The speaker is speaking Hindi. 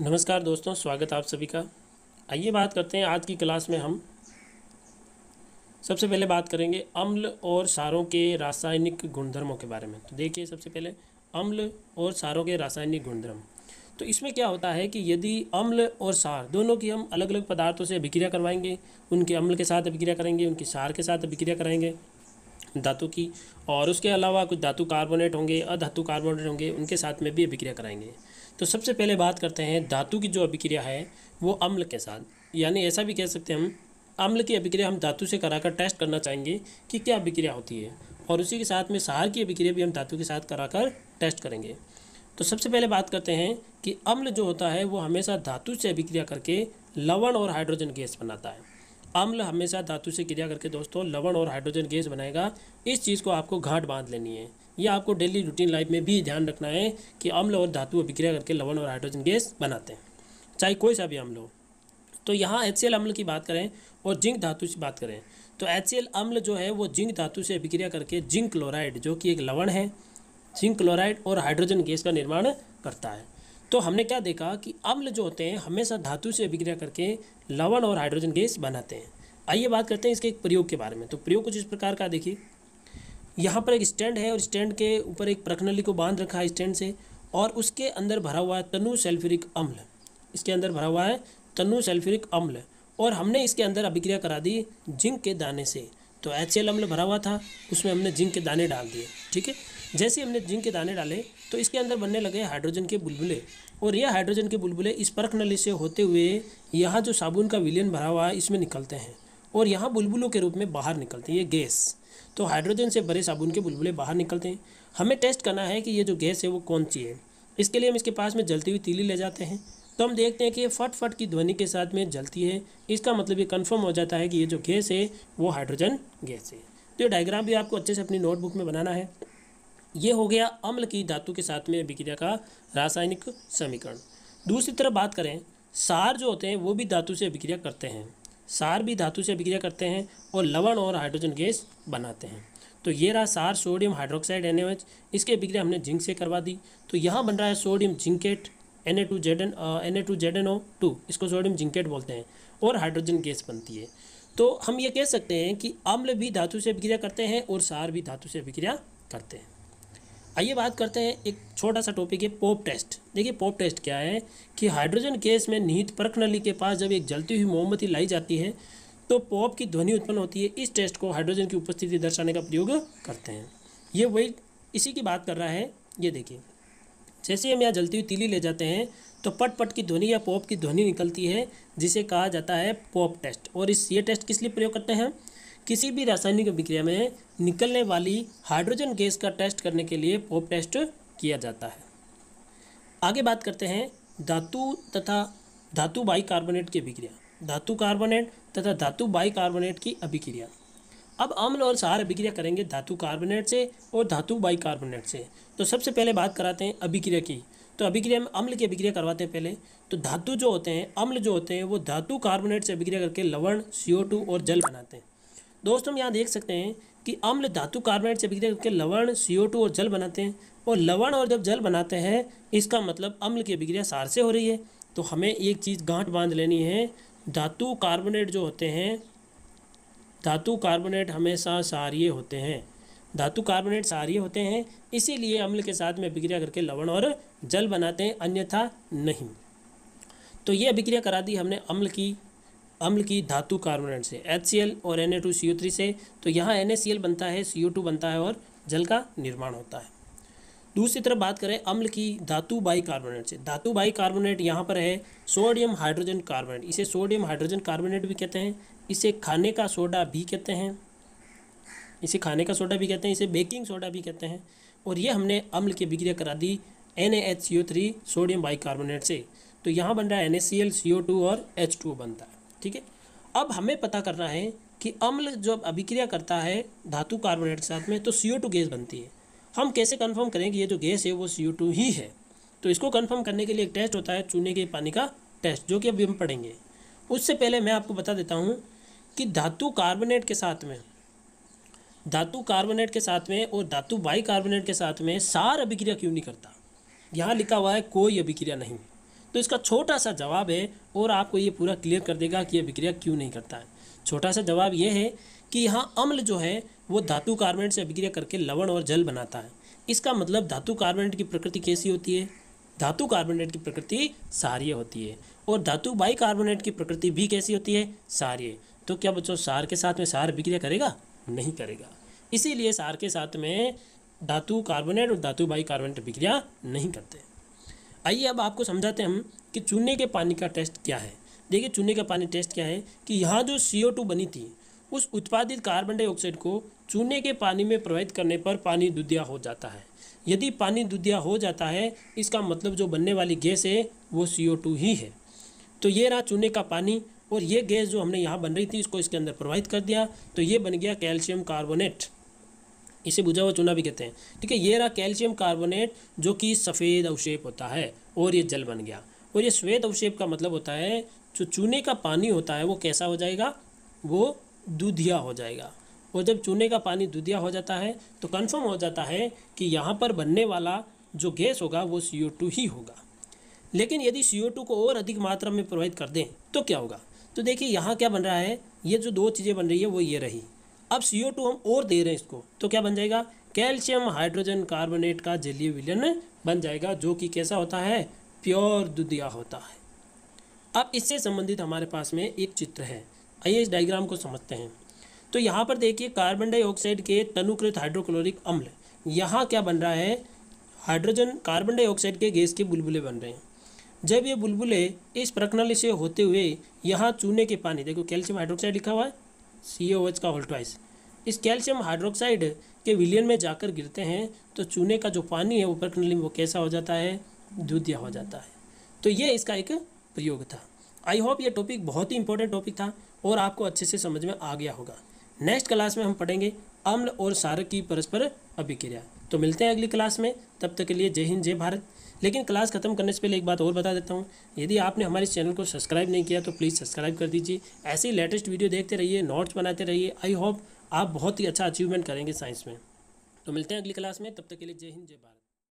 नमस्कार दोस्तों स्वागत आप सभी का आइए बात करते हैं आज की क्लास में हम सबसे पहले बात करेंगे अम्ल और सारों के रासायनिक गुणधर्मों के बारे में तो देखिए सबसे पहले अम्ल और सारों के रासायनिक गुणधर्म तो इसमें क्या होता है कि यदि अम्ल और सार दोनों की हम अलग अलग पदार्थों से अभिक्रिया करवाएंगे उनके अम्ल के साथ अभिक्रिया करेंगे उनकी सार के साथ अभिक्रिया कराएंगे धातु की और उसके अलावा कुछ धातु कार्बोनेट होंगे अधातु कार्बोनेट होंगे उनके साथ में भी अभिक्रिया कराएंगे तो सबसे पहले बात करते हैं धातु की जो अभिक्रिया है वो अम्ल के साथ यानी ऐसा भी कह सकते हैं हम अम्ल की अभिक्रिया हम धातु से कराकर टेस्ट करना चाहेंगे कि क्या अभिक्रिया होती है और उसी के साथ में सहार की अभिक्रिया भी हम धातु के साथ कराकर टेस्ट करेंगे तो सबसे पहले बात करते हैं कि अम्ल जो होता है वो हमेशा धातु से अभिक्रिया करके लवण और हाइड्रोजन गैस बनाता है अम्ल हमेशा धातु से क्रिया करके दोस्तों लवण और हाइड्रोजन गैस बनाएगा इस चीज़ को आपको घाट बांध लेनी है यह आपको डेली रूटीन लाइफ में भी ध्यान रखना है कि अम्ल और धातु अभिक्रिया करके लवण और हाइड्रोजन गैस बनाते हैं चाहे कोई सा भी अम्ल हो तो यहाँ एच अम्ल की बात करें और जिंक धातु की बात करें तो एच अम्ल जो है वो जिंक धातु से अभिक्रिया करके जिंक क्लोराइड जो कि एक लवण है जिंक क्लोराइड और हाइड्रोजन गैस का निर्माण करता है तो हमने क्या देखा कि अम्ल जो होते हैं हमेशा धातु से अभिक्रिया करके लवण और हाइड्रोजन गैस बनाते हैं आइए बात करते हैं इसके एक प्रयोग के बारे में तो प्रयोग कुछ इस प्रकार का देखिए यहाँ पर एक स्टैंड है और स्टैंड के ऊपर एक प्रखनली को बांध रखा है स्टैंड से और उसके अंदर भरा हुआ है तनु सल्फ्यूरिक अम्ल इसके अंदर भरा हुआ है तनु सल्फ्यूरिक अम्ल और हमने इसके अंदर अभिक्रिया करा दी जिंक के दाने से तो एच अम्ल भरा हुआ था उसमें हमने जिंक के दाने डाल दिए ठीक है जैसे हमने जिंक के दाने डाले तो इसके अंदर बनने लगे हाइड्रोजन के बुलबुले और यह हाइड्रोजन के बुलबुले इस परख नली से होते हुए यहाँ जो साबुन का विलियन भरा हुआ है इसमें निकलते हैं और यहाँ बुलबुलों के रूप में बाहर निकलते हैं ये गैस तो हाइड्रोजन से भरे साबुन के बुलबुले बाहर निकलते हैं हमें टेस्ट करना है कि ये जो गैस है वो कौन सी है इसके लिए हम इसके पास में जलती हुई तीली ले जाते हैं तो हम देखते हैं कि ये फट फट की ध्वनि के साथ में जलती है इसका मतलब ये कन्फर्म हो जाता है कि ये जो गैस है वो हाइड्रोजन गैस है तो ये डायग्राम भी आपको अच्छे से अपनी नोटबुक में बनाना है ये हो गया अम्ल की धातु के साथ में अभिक्रिया का रासायनिक समीकरण दूसरी तरफ बात करें सार जो होते हैं वो भी धातु से अभिक्रिया करते हैं सार भी धातु से अभिक्रिया करते हैं और लवण और हाइड्रोजन गैस बनाते हैं तो ये रहा सार सोडियम हाइड्रोक्साइड एन इसके अभिक्रिया हमने जिंक से करवा दी तो यहाँ बन रहा है sodium zincate N A two Z N N A two Z N O two इसको सोडियम जिंकेट बोलते हैं और हाइड्रोजन गैस बनती है तो हम ये कह सकते हैं कि अम्ल भी धातु से अभिक्रिया करते हैं और सार भी धातु से अभिक्रिया करते हैं आइए बात करते हैं एक छोटा सा टॉपिक है पोप टेस्ट देखिए पोप टेस्ट क्या है कि हाइड्रोजन गैस में निहित परख नली के पास जब एक जलती हुई मोमबत्ती लाई जाती है तो पॉप की ध्वनि उत्पन्न होती है इस टेस्ट को हाइड्रोजन की उपस्थिति दर्शाने का प्रयोग करते हैं ये वही इसी की बात कर रहा है ये देखिए जैसे हम यहाँ जलती हुई तीली ले जाते हैं तो पट पट की ध्वनि या पोप की ध्वनि निकलती है जिसे कहा जाता है पोप टेस्ट और इस ये टेस्ट किस लिए प्रयोग करते हैं किसी भी रासायनिक अभिक्रिया में निकलने वाली हाइड्रोजन गैस का टेस्ट करने के लिए पोप टेस्ट किया जाता है आगे बात करते हैं धातु तथा धातु बाई कार्बोनेट की अभिक्रिया धातु कार्बोनेट तथा धातु बाई कार्बोनेट की अभिक्रिया अब अम्ल और सार अभिक्रिया करेंगे धातु कार्बोनेट से और धातु बाई कार्बोनेट से तो सबसे पहले बात कराते हैं अभिक्रिया की तो अभिक्रिया में अम्ल की अभिक्रिया करवाते हैं पहले तो धातु जो होते हैं अम्ल जो होते हैं वो धातु कार्बोनेट से अभिक्रिया करके लवण सी और जल बनाते हैं दोस्तों हम यहाँ देख सकते हैं कि अम्ल धातु कार्बोनेट से अभिक्रिया करके लवण सी और जल बनाते हैं और लवण और जब जल बनाते हैं इसका मतलब अम्ल की अभिक्रिया सार से हो रही है तो हमें एक चीज़ गांठ बांध लेनी है धातु कार्बोनेट जो होते हैं धातु कार्बोनेट हमेशा सारिय होते हैं धातु कार्बोनेट सारिय होते हैं इसीलिए अम्ल के साथ में अभिक्रिया करके लवण और जल बनाते हैं अन्यथा नहीं तो ये अभिक्रिया करा दी हमने अम्ल की अम्ल की धातु कार्बोनेट से एच और एन से तो यहाँ एन बनता है सी बनता है और जल का निर्माण होता है दूसरी तरफ बात करें अम्ल की धातु बाई कार्बोनेट से धातु बाई कार्बोनेट यहाँ पर है सोडियम हाइड्रोजन कार्बोनेट इसे सोडियम हाइड्रोजन कार्बोनेट भी कहते हैं इसे खाने का सोडा भी कहते हैं इसे खाने का सोडा भी कहते हैं इसे बेकिंग सोडा भी कहते हैं और ये हमने अम्ल की बिक्रिया करा दी एन सोडियम बाई कार्बोनेट से तो यहाँ बन रहा है एन और एच बनता है ठीक है अब हमें पता करना है कि अम्ल जब अभिक्रिया करता है धातु कार्बोनेट के साथ में तो सी गैस बनती है हम कैसे कन्फर्म करें कि ये जो गैस है वो सी ही है तो इसको कन्फर्म करने के लिए एक टेस्ट होता है चूने के पानी का टेस्ट जो कि अभी हम पढ़ेंगे उससे पहले मैं आपको बता देता हूँ कि धातु कार्बोनेट के साथ में धातु कार्बोनेट के साथ में और धातु बाई कार्बोनेट के साथ में सार अभिक्रिया क्यों नहीं करता यहाँ लिखा हुआ है कोई अभिक्रिया नहीं तो इसका छोटा सा जवाब है और आपको ये पूरा क्लियर कर देगा कि यह अभिक्रिया क्यों नहीं करता है छोटा सा जवाब ये है कि यहाँ अम्ल जो है वो धातु कार्बोनेट से अभिक्रिया करके लवण और जल बनाता है इसका मतलब धातु कार्बोनेट की प्रकृति कैसी होती है धातु कार्बोनेट की प्रकृति सार्य होती है और धातु बाई कार्बोनेट की प्रकृति भी कैसी होती है सार्य तो क्या बच्चों सार के साथ में सार अभिक्रिया करेगा नहीं करेगा इसीलिए सार के साथ में धातु कार्बोनेट और धातु बाई कार्बोनेट अभिक्रिया नहीं करते आइए अब आपको समझाते हैं हम कि चूने के पानी का टेस्ट क्या है देखिए चूने का पानी टेस्ट क्या है कि यहाँ जो सी ओ टू बनी थी उस उत्पादित कार्बन डाइऑक्साइड को चूने के पानी में प्रवाहित करने पर पानी दुधिया हो जाता है यदि पानी दुधिया हो जाता है इसका मतलब जो बनने वाली गैस है वो सी ओ टू ही है तो ये रहा चूने का पानी और ये गैस जो हमने यहाँ बन रही थी इसको इसके अंदर प्रवाहित कर दिया तो ये बन गया कैल्शियम कार्बोनेट इसे बुझा हुआ चूना भी कहते हैं ठीक है ये रहा कैल्शियम कार्बोनेट जो कि सफ़ेद अवशेप होता है और ये जल बन गया और ये श्वेत अवशेप का मतलब होता है जो चूने का पानी होता है वो कैसा हो जाएगा वो दूधिया हो जाएगा और जब चूने का पानी दूधिया हो जाता है तो कन्फर्म हो जाता है कि यहाँ पर बनने वाला जो गैस होगा वो सी ही होगा लेकिन यदि सी को और अधिक मात्रा में प्रोवाइड कर दें तो क्या होगा तो देखिए यहाँ क्या बन रहा है ये जो दो चीज़ें बन रही है वो ये रही अब सी हम और दे रहे हैं इसको तो क्या बन जाएगा कैल्शियम हाइड्रोजन कार्बोनेट का जलीय विलयन बन जाएगा जो कि कैसा होता है प्योर दुधिया होता है अब इससे संबंधित हमारे पास में एक चित्र है आइए इस डायग्राम को समझते हैं तो यहाँ पर देखिए कार्बन डाइऑक्साइड के तनुकृत हाइड्रोक्लोरिक अम्ल यहाँ क्या बन रहा है हाइड्रोजन कार्बन डाइऑक्साइड के गैस के बुलबुले बन रहे हैं जब ये बुलबुले इस प्रकनली से होते हुए यहाँ चूने के पानी देखो कैल्शियम हाइड्रोक्साइड लिखा हुआ है सी ओ एच का होल ट्वाइस इस कैल्शियम हाइड्रोक्साइड के विलियन में जाकर गिरते हैं तो चूने का जो पानी है ऊपर नली में वो कैसा हो जाता है दूधिया हो जाता है तो ये इसका एक प्रयोग था आई होप ये टॉपिक बहुत ही इंपॉर्टेंट टॉपिक था और आपको अच्छे से समझ में आ गया होगा नेक्स्ट क्लास में हम पढ़ेंगे अम्ल और सारक की परस्पर अभिक्रिया तो मिलते हैं अगली क्लास में तब तक के लिए जय हिंद जय भारत लेकिन क्लास खत्म करने से पहले एक बात और बता देता हूँ यदि आपने हमारे चैनल को सब्सक्राइब नहीं किया तो प्लीज़ सब्सक्राइब कर दीजिए ऐसे ही लेटेस्ट वीडियो देखते रहिए नोट्स बनाते रहिए आई होप आप बहुत ही अच्छा अचीवमेंट करेंगे साइंस में तो मिलते हैं अगली क्लास में तब तक के लिए जय हिंद जय भारत